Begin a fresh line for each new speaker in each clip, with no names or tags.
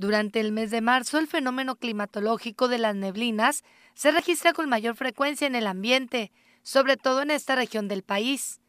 Durante el mes de marzo, el fenómeno climatológico de las neblinas se registra con mayor frecuencia en el ambiente, sobre todo en esta región del país.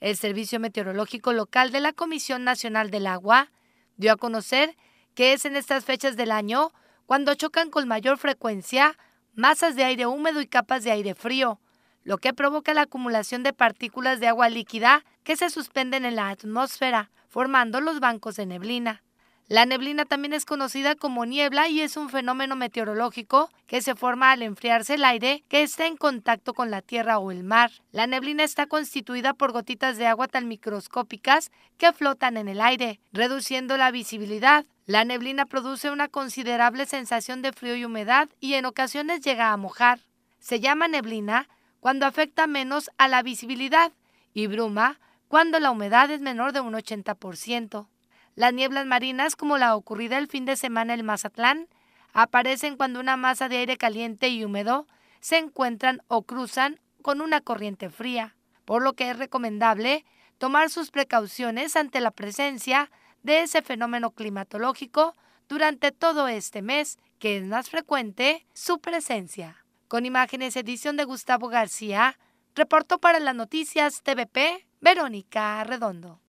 El Servicio Meteorológico Local de la Comisión Nacional del Agua dio a conocer que es en estas fechas del año cuando chocan con mayor frecuencia masas de aire húmedo y capas de aire frío, lo que provoca la acumulación de partículas de agua líquida que se suspenden en la atmósfera, formando los bancos de neblina. La neblina también es conocida como niebla y es un fenómeno meteorológico que se forma al enfriarse el aire que está en contacto con la tierra o el mar. La neblina está constituida por gotitas de agua tan microscópicas que flotan en el aire, reduciendo la visibilidad. La neblina produce una considerable sensación de frío y humedad y en ocasiones llega a mojar. Se llama neblina cuando afecta menos a la visibilidad y bruma cuando la humedad es menor de un 80%. Las nieblas marinas, como la ocurrida el fin de semana en Mazatlán, aparecen cuando una masa de aire caliente y húmedo se encuentran o cruzan con una corriente fría, por lo que es recomendable tomar sus precauciones ante la presencia de ese fenómeno climatológico durante todo este mes, que es más frecuente su presencia. Con imágenes edición de Gustavo García, reportó para las noticias TVP Verónica Redondo.